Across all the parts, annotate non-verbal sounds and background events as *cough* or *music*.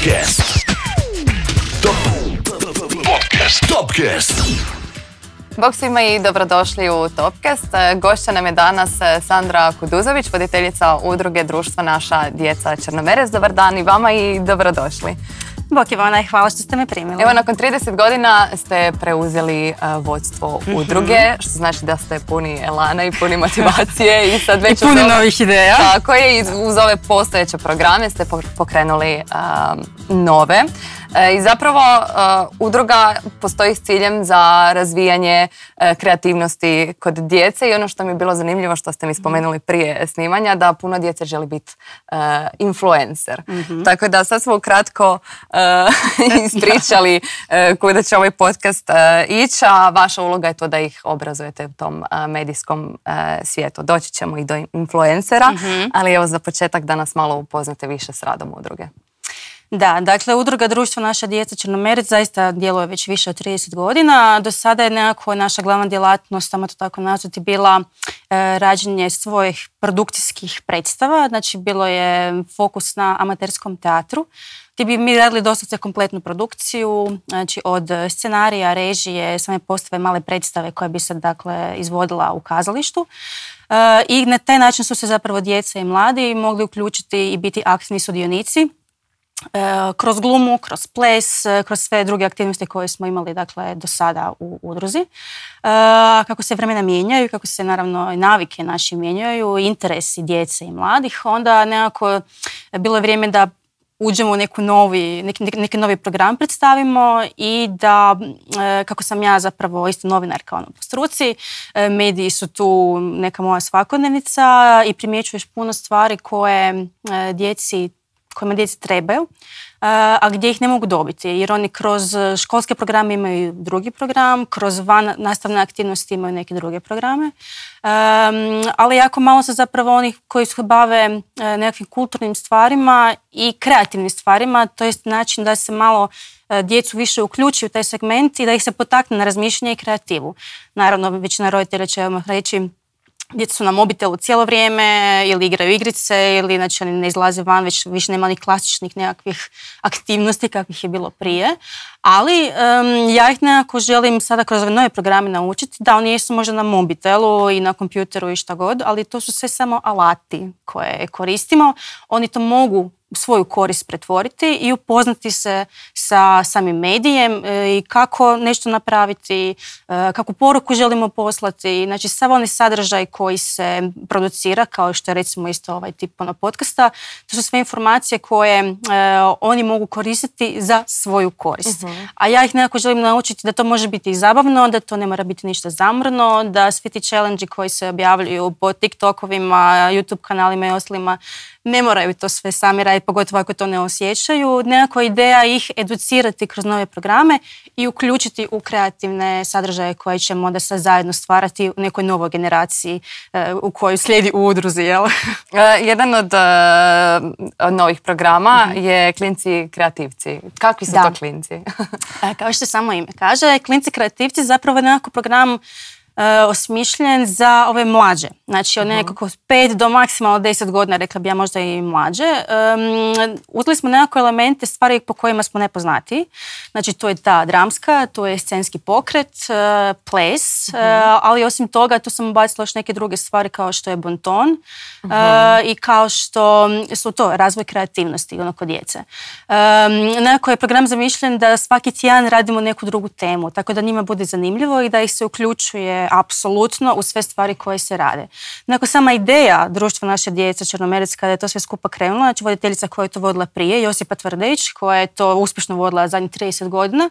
Podcast. Top, Topcast. Bog svima i dobrodošli u Topcast. Gošća nam je danas eh, Sandra Kuduzović, voditeljica udruge društva Naša djeca Črnomerez. Dobar dan i vama i dobrodošli. Bok je i hvala što ste me primili. Evo, nakon 30 godina ste preuzeli e, vodstvo mhm. udruge, što znači da ste puni elana i puni motivacije i sad *laughs* već... puni novih ideja. Tako je, uz ove postojeće programe ste pokrenuli e, nove. E, I zapravo e, udruga postoji s ciljem za razvijanje e, kreativnosti kod djece i ono što mi je bilo zanimljivo što ste mi spomenuli prije snimanja da puno djece želi biti influencer. Mhm. Tako da sad smo kratko *laughs* ispričali kuda će ovaj podcast ići, a vaša uloga je to da ih obrazujete u tom medijskom svijetu. Doći ćemo i do influencera, mhm. ali evo za početak da nas malo upoznate više s radom udruge. Da, dakle, udruga društva, naša djeca Črnomerec zaista djeluje već više od 30 godina. Do sada je nekako naša glavna djelatnost, samo to tako nazvati, bila e, rađenje svojih produkcijskih predstava. Znači, bilo je fokus na amaterskom teatru Ti bi mi radili doslovce kompletnu produkciju, znači od scenarija, režije, same postave, male predstave koje bi se dakle izvodila u kazalištu. E, I na taj način su se zapravo djeca i mladi mogli uključiti i biti aktivni sudionici E, kroz glumu, kroz ples, kroz sve druge aktivnosti koje smo imali dakle, do sada u udruzi. E, kako se vremena mijenjaju, kako se naravno navike naše mijenjaju, interesi djece i mladih, onda nekako bilo je vrijeme da uđemo u neku novi, neki, neki novi program predstavimo i da, e, kako sam ja zapravo isto novinarka ono, po struci, mediji su tu neka moja svakodnevnica i primjećuješ puno stvari koje djeci kojima djeci trebaju, e, a gdje ih ne mogu dobiti. Jer oni kroz e, školske programe imaju drugi program, kroz van nastavne aktivnosti imaju neke druge programe. Ali jako malo se zapravo onih koji se bave e, nekakvim kulturnim stvarima i kreativnim stvarima, to je način da se malo djecu više uključi u taj segment i da ih se potakne na razmišljanje i kreativu. Naravno, većina roditelja će vam reći djeca su na mobitelu cijelo vrijeme ili igraju igrice ili znači oni ne izlaze van, već više nema ni klasičnih nekakvih aktivnosti kakvih je bilo prije. Ali ja ih nekako želim sada kroz ove nove programe naučiti da oni jesu možda na mobitelu i na kompjuteru i šta god, ali to su sve samo alati koje koristimo. Oni to mogu svoju korist pretvoriti i upoznati se sa samim medijem e, i kako nešto napraviti, e, kakvu poruku želimo poslati. Znači, sav onaj sadržaj koji se producira, kao što je recimo isto ovaj tip ono, podcasta, to su sve informacije koje e, oni mogu koristiti za svoju korist. Mhm. A ja ih nekako želim naučiti da to može biti i zabavno, da to ne mora biti ništa zamrno, da svi ti challenge koji se objavljuju po TikTokovima, YouTube kanalima i oslima, ne moraju to sve sami raditi, pogotovo ako to ne osjećaju. Nekako ideja ih educirati kroz nove programe i uključiti u kreativne sadržaje koje ćemo da sad zajedno stvarati u nekoj novoj generaciji eh, u kojoj slijedi u udruzi. Jel? *laughs* E, jedan od eh, novih programa mhm. je Klinci kreativci. Kakvi su to klinci? *laughs* E, kao što samo ime kaže, Klinci kreativci zapravo je nekako program E, osmišljen za ove mlađe. Znači, od mhm. nekako pet do maksimalno deset godina, rekla bi ja možda i mlađe. Um, uzeli smo nekako elemente stvari po kojima smo nepoznati. Znači, to je ta dramska, to je scenski pokret, e, ples, e, mhm. ali osim toga tu sam bacila još neke druge stvari kao što je bonton mhm. i kao što su to razvoj kreativnosti ono, kod djece. Um, nekako je program zamišljen da svaki tjedan radimo neku drugu temu, tako da njima bude zanimljivo i da ih se uključuje apsolutno u sve stvari koje se rade. Nako dakle, sama ideja društva naše djece Črnomerec kada je to sve skupa krenula znači voditeljica koja je to vodila prije, Josipa Tvrdić, koja je to uspješno vodila zadnjih 30 godina,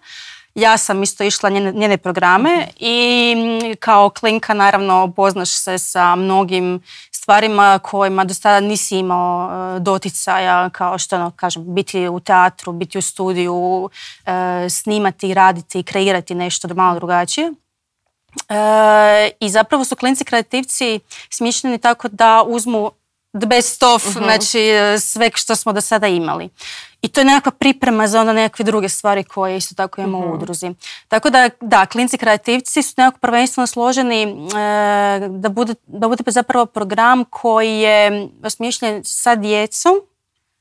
ja sam isto išla njene, programe mhm. i mm, kao klinka naravno poznaš se sa mnogim stvarima kojima do sada nisi imao e, doticaja kao što ono, kažem biti u teatru, biti u studiju, e, snimati, raditi, i kreirati nešto malo drugačije. E, I zapravo su klinci kreativci smišljeni tako da uzmu the best of, mhm. znači e, sve što smo do sada imali. I to je nekakva priprema za onda nekakve druge stvari koje isto tako imamo u mhm. udruzi. Tako da, da, klinci kreativci su nekako prvenstveno složeni e, da, bude, da bude zapravo program koji je osmišljen sa djecom,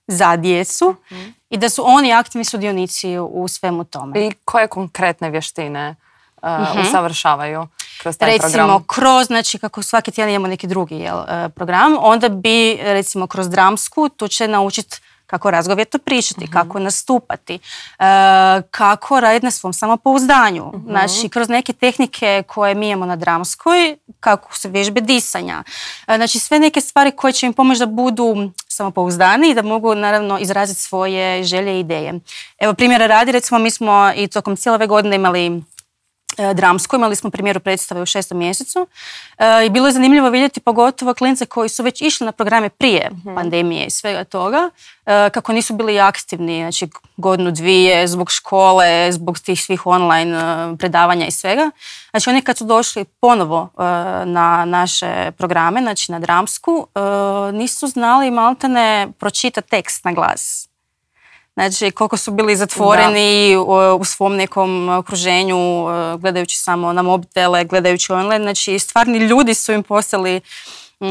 za djecu mhm. i da su oni aktivni sudionici u svemu tome. I koje konkretne vještine uh, huh mhm. usavršavaju kroz taj recimo, program? Recimo kroz, znači kako svaki tjedan imamo neki drugi jel, uh, program, onda bi recimo kroz dramsku tu će naučiti kako razgovjetno pričati, mhm. uh kako nastupati, kako raditi na svom samopouzdanju. Uh-huh. Znači, kroz neke tehnike koje mi imamo na dramskoj, kako se vježbe disanja. Uh, znači, sve neke stvari koje će im pomoći da budu samopouzdani i da mogu, naravno, izraziti svoje želje i ideje. Evo, primjera radi, recimo, mi smo i tokom cijele ove godine imali E, dramsku, imali smo primjeru predstave u šestom mjesecu e, i bilo je zanimljivo vidjeti pogotovo klince koji su već išli na programe prije mhm. pandemije i svega toga, e, kako nisu bili aktivni, znači godinu dvije, zbog škole, zbog tih svih online predavanja i svega. Znači oni kad su došli ponovo na naše programe, znači na dramsku, nisu znali maltene pročita tekst na glas. Znači, koliko su bili zatvoreni u svom nekom okruženju, e, gledajući samo na mobitele, gledajući online. Znači, stvarni ljudi su im postali mm,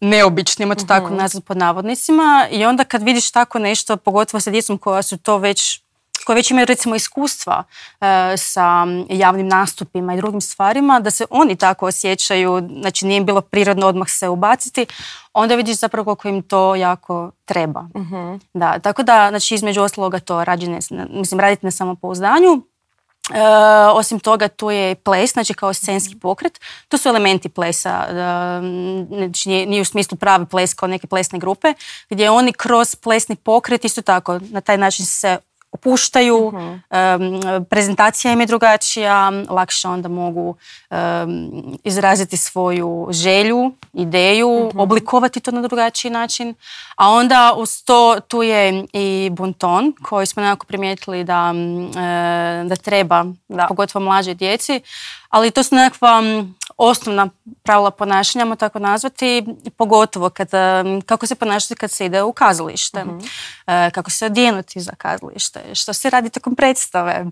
neobični, imate to mm tako mhm. nazvat pod navodnicima. I onda kad vidiš tako nešto, pogotovo sa djecom koja su to već koji već imaju recimo iskustva e, sa javnim nastupima i drugim stvarima, da se oni tako osjećaju, znači nije im bilo prirodno odmah se ubaciti, onda vidiš zapravo koliko im to jako treba. Mhm. Da, tako da, znači između ostaloga to rađene, mislim, raditi na samopouzdanju, e, osim toga tu je ples, znači kao scenski mhm. pokret. To su elementi plesa, e, znači nije, u smislu pravi ples kao neke plesne grupe, gdje oni kroz plesni pokret isto tako na taj način se opuštaju, mhm. prezentacija im je drugačija, lakše onda mogu izraziti svoju želju, ideju, mhm. oblikovati to na drugačiji način. A onda uz to tu je i bunton koji smo nekako primijetili da, da treba, da. pogotovo mlađoj djeci, ali to su nekakva osnovna pravila ponašanja, tako nazvati, pogotovo kad, kako se ponašati kad se ide u kazalište, mhm. e, kako se odjenuti za kazalište, što se radi tokom predstave. E,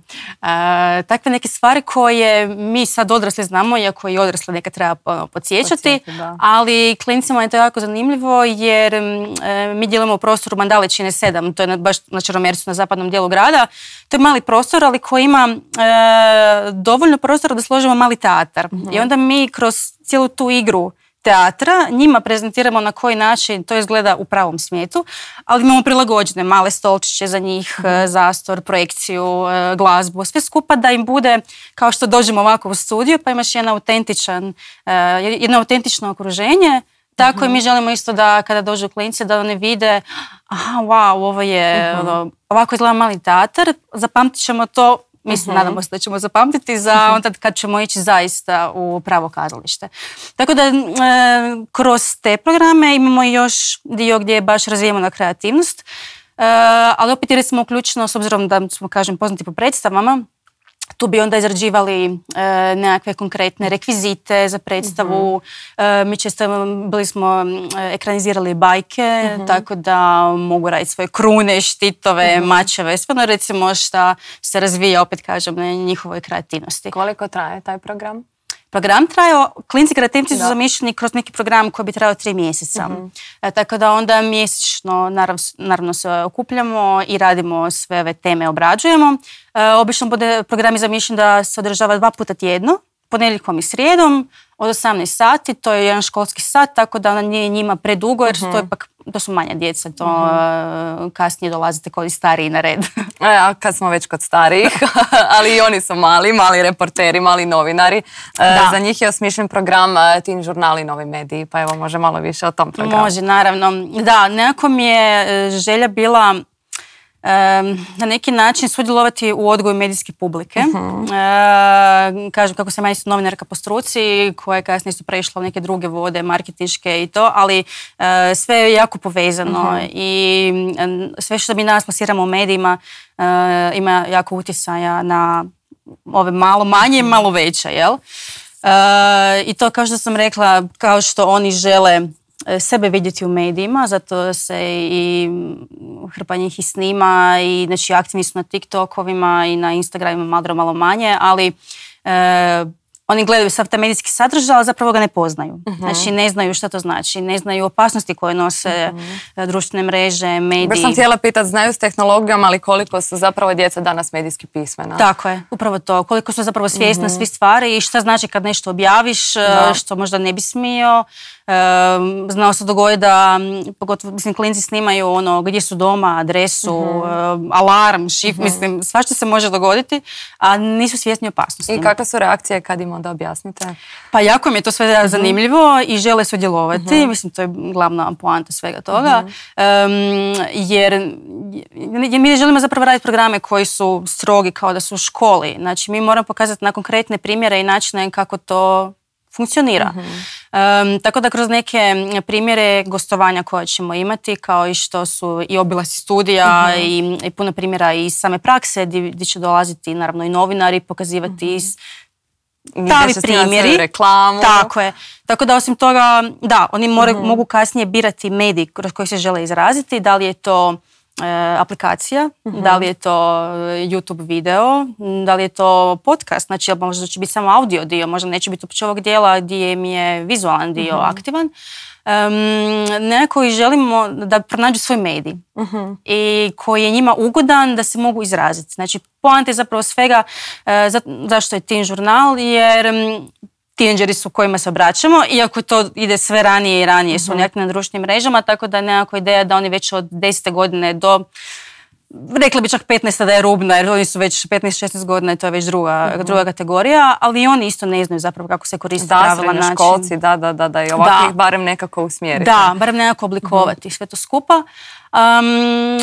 takve neke stvari koje mi sad odrasle znamo, iako i odrasle neka treba ono, podsjećati, ali klincima je to jako zanimljivo jer e, mi djelujemo u prostoru Mandalećine 7, to je na, baš na na zapadnom dijelu grada. To je mali prostor, ali koji ima e, dovoljno prostora da složimo mali teatar. Mhm. I onda mi kroz cijelu tu igru teatra, njima prezentiramo na koji način to izgleda u pravom smijetu, ali imamo prilagođene male stolčiće za njih, mhm. e, zastor, projekciju, e, glazbu, sve skupa da im bude kao što dođemo ovako u studiju pa imaš jedan autentičan, e, jedno autentično okruženje tako i mi mhm. želimo isto da kada dođu klinci da one vide aha, wow, ovo je, mhm. ono, ovako izgleda mali teatar, zapamtit ćemo to Mislim, mhm. nadamo se da ćemo zapamtiti za *laughs* onda kad ćemo ići zaista u pravo kazalište. Tako da, e, kroz te programe imamo još dio gdje baš razvijemo na kreativnost, e, ali opet je recimo ključno s obzirom da smo, kažem, poznati po predstavama, tu bi onda izrađivali e, nekakve konkretne rekvizite za predstavu. Mhm. E, mi često bili smo ekranizirali bajke, mhm. tako da mogu raditi svoje krune, štitove, mhm. mačeve, sve recimo što se razvija, opet kažem, na njihovoj kreativnosti. Koliko traje taj program? program trajao, klinci kreativci su zamišljeni kroz neki program koji bi trajao tri mjeseca. Mhm. E, tako da onda mjesečno naravno se okupljamo i radimo sve ove teme, obrađujemo. E, obično bude program zamišljen da se održava dva puta tjedno, ponedjeljkom i srijedom od 18 sati, to je jedan školski sat, tako da ona nije njima predugo jer to, je mhm. pak, to su manja djeca, to mhm. eh, kasnije dolazite kod i stariji na red. *laughs* E, a kad smo već kod starijih, *laughs* ali i oni su mali, mali reporteri, mali novinari. Eh, za njih je osmišljen program eh, Teen Žurnali Novi mediji, pa evo može malo više o tom programu. Može, naravno. Da, nekako mi je želja bila na neki način sudjelovati u odgoju medijske publike. Mhm. Kažem kako sam ja isto novinarka po struci koja je kasnije su prešla u neke druge vode, marketinške i to, ali eh, sve je jako povezano mhm. i sve što mi nas plasiramo u medijima eh, ima jako utjecaja na ove malo manje i malo veće, jel? Eh, I to kao što sam rekla, kao što oni žele E, sebe vidjeti u medijima, zato se i hrpa njih i snima i znači aktivni su na TikTokovima i na Instagramima malo malo manje, ali e, oni gledaju sav taj medijski sadržaj, ali zapravo ga ne poznaju. Mhm. Znači ne znaju što to znači, ne znaju opasnosti koje nose mhm. e, društvene mreže, mediji. Baš sam htjela pitati, znaju s tehnologijama, ali koliko su zapravo djeca danas medijski pismena? Tako je, upravo to. Koliko su zapravo svjesni uh mhm. svi stvari i šta znači kad nešto objaviš, što možda ne bi smio, Ehm, znao se dogoditi da, pogotovo, mislim, klinci snimaju ono gdje su doma, adresu, mhm. ehm, alarm, šif, mm-hmm. mislim, svašta se može dogoditi, a nisu svjesni opasnosti. I kakve su reakcije kad im onda objasnite? Pa jako mi je to sve mm-hmm. zanimljivo i žele sudjelovati, mhm. mislim, to je glavna poanta svega toga, um, jer, jer mi želimo zapravo raditi programe koji su strogi kao da su u školi, znači mi moramo pokazati na konkretne primjere i načine kako to funkcionira tako da kroz neke primjere gostovanja koje ćemo imati kao i što su i obilasi studija mhm. i, i puno primjera i same prakse gdje će dolaziti naravno i novinari pokazivati uh-huh. Mhm. Tavi primjeri. reklamu. Tako je. Tako da osim toga, da, oni more, mhm. mogu kasnije birati medij kroz koji se žele izraziti, da li je to Eh, aplikacija, mhm. da li je to eh, YouTube video, da li je to podcast, znači možda će biti samo audio dio, možda neće biti uopće ovog dijela gdje mi je vizualan dio mhm. aktivan. Um, neko želimo da pronađu svoj medij mhm. i koji je njima ugodan da se mogu izraziti. Znači, poanta je zapravo svega eh, zašto je Tim žurnal, jer tineđeri su kojima se obraćamo, iako to ide sve ranije i ranije, su mhm. na društvenim mrežama, tako da nekako ideja da oni već od 10. godine do rekla bi čak 15. da je rubna, jer oni su već 15-16 godina i to je već druga, mhm. druga kategorija, ali oni isto ne znaju zapravo kako se koriste pravila način. školci, da, da, da, da, i ovakvih da. barem nekako usmjeriti. Da, barem nekako oblikovati mhm. sve to skupa. Um,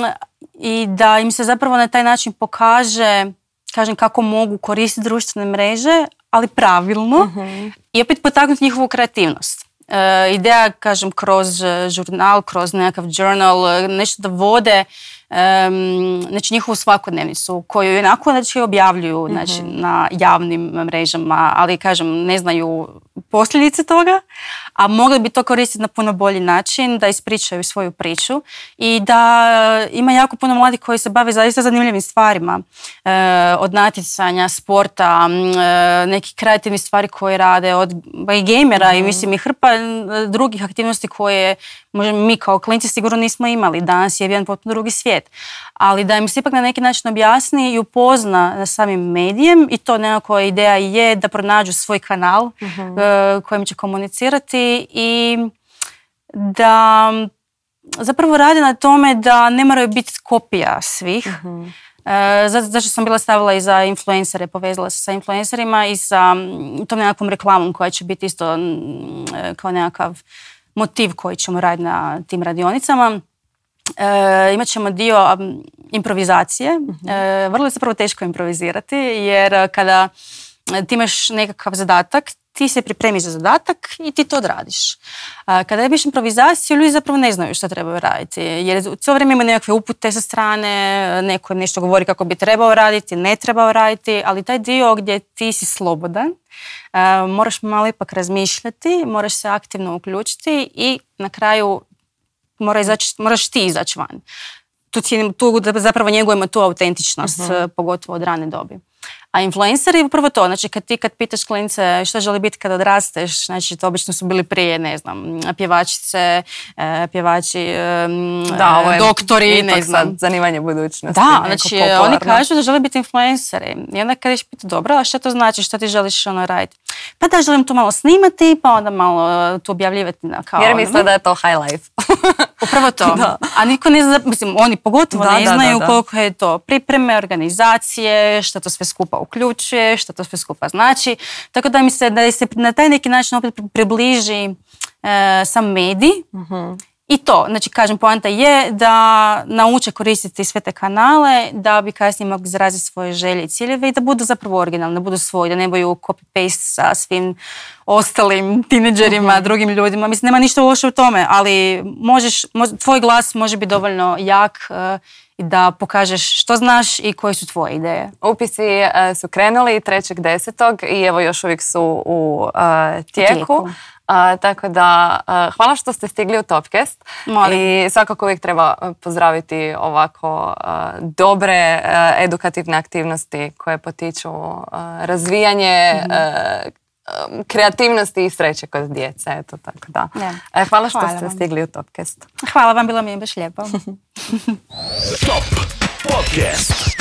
I da im se zapravo na taj način pokaže kažem kako mogu koristiti društvene mreže, ali pravilno mhm. i opet potaknuti njihovu kreativnost. E, ideja, kažem, kroz e, žurnal, kroz nekakav journal, e, nešto da vode znači njihovu svakodnevnicu koju onako znači, objavljuju znači, mhm. na javnim mrežama, ali kažem ne znaju posljedice toga, a mogli bi to koristiti na puno bolji način, da ispričaju svoju priču i da e, ima jako puno mladih koji se bave zaista zanimljivim stvarima, e, od natjecanja, sporta, neki nekih kreativnih stvari koje rade, od i gamera i mhm. mislim i hrpa e, drugih aktivnosti koje mi kao klinci sigurno nismo imali. Danas je jedan potpuno drugi svijet. Ali da im se ipak na neki način objasni i upozna samim medijem i to nekako ideja je da pronađu svoj kanal mhm. Eh, kojim će komunicirati i da zapravo radi na tome da ne moraju biti kopija svih. Mhm. Eh, zato zašto sam bila stavila i za influencere, povezala se sa influencerima i sa mm, tom nekakvom reklamom koja će biti isto mm, eh, kao nekakav motiv koji ćemo raditi na tim radionicama. imat ćemo dio mm, improvizacije. Mhm. vrlo je zapravo teško improvizirati jer kada ti imaš nekakav zadatak, ti se pripremiš za zadatak i ti to odradiš. Kada je biš improvizaciju, ljudi zapravo ne znaju što trebaju raditi. Jer cijelo vrijeme imaju nekakve upute sa strane, neko nešto govori kako bi trebao raditi, ne trebao raditi, ali taj dio gdje ti si slobodan, moraš malo ipak razmišljati, moraš se aktivno uključiti i na kraju mora moraš ti izaći van. Tu, cijenim, tu zapravo njegujemo tu autentičnost, mhm. pogotovo od rane dobi. A influenceri, upravo to, znači kad ti kad pitaš klince što želi biti kad odrasteš, znači to obično su bili prije, ne znam, pjevačice, e, pjevači, da, ovo je e, doktori, ne znam. Sad zanimanje budućnosti. Da, znači oni kažu da žele biti influenceri. I onda kad ih pita, dobro, a što to znači, što ti želiš ono raditi? Pa da, želim tu malo snimati, pa onda malo e, tu objavljivati. kao, Jer ono, misle da je to high life. *laughs* Upravo to. *laughs* A niko ne zna, mislim, oni pogotovo ne znaju koliko je to pripreme, organizacije, što to sve skupa uključuje, što to sve skupa znači. Tako da mi se, da se na taj neki način opet približi eh, sam medij uh i to, znači kažem, poanta je da nauče koristiti sve te kanale da bi kasnije mogli izraziti svoje želje i ciljeve i da budu zapravo originalni, da budu svoj, da ne boju copy-paste sa svim ostalim tineđerima, mhm. drugim ljudima. Mislim, nema ništa loše u tome, ali možeš, tvoj glas može biti dovoljno jak uh, da pokažeš što znaš i koje su tvoje ideje. Upisi eh, su krenuli 3.10. i evo još uvijek su u uh, tijeku tako da, hvala što ste stigli u Topcast. I svakako uvijek treba pozdraviti ovako dobre edukativne aktivnosti koje potiču razvijanje mhm. kreativnosti i sreće kod djece. Eto, tako da. E, hvala što ste stigli u Topcast. Hvala vam, bilo mi je baš lijepo. *laughs* Top Podcast.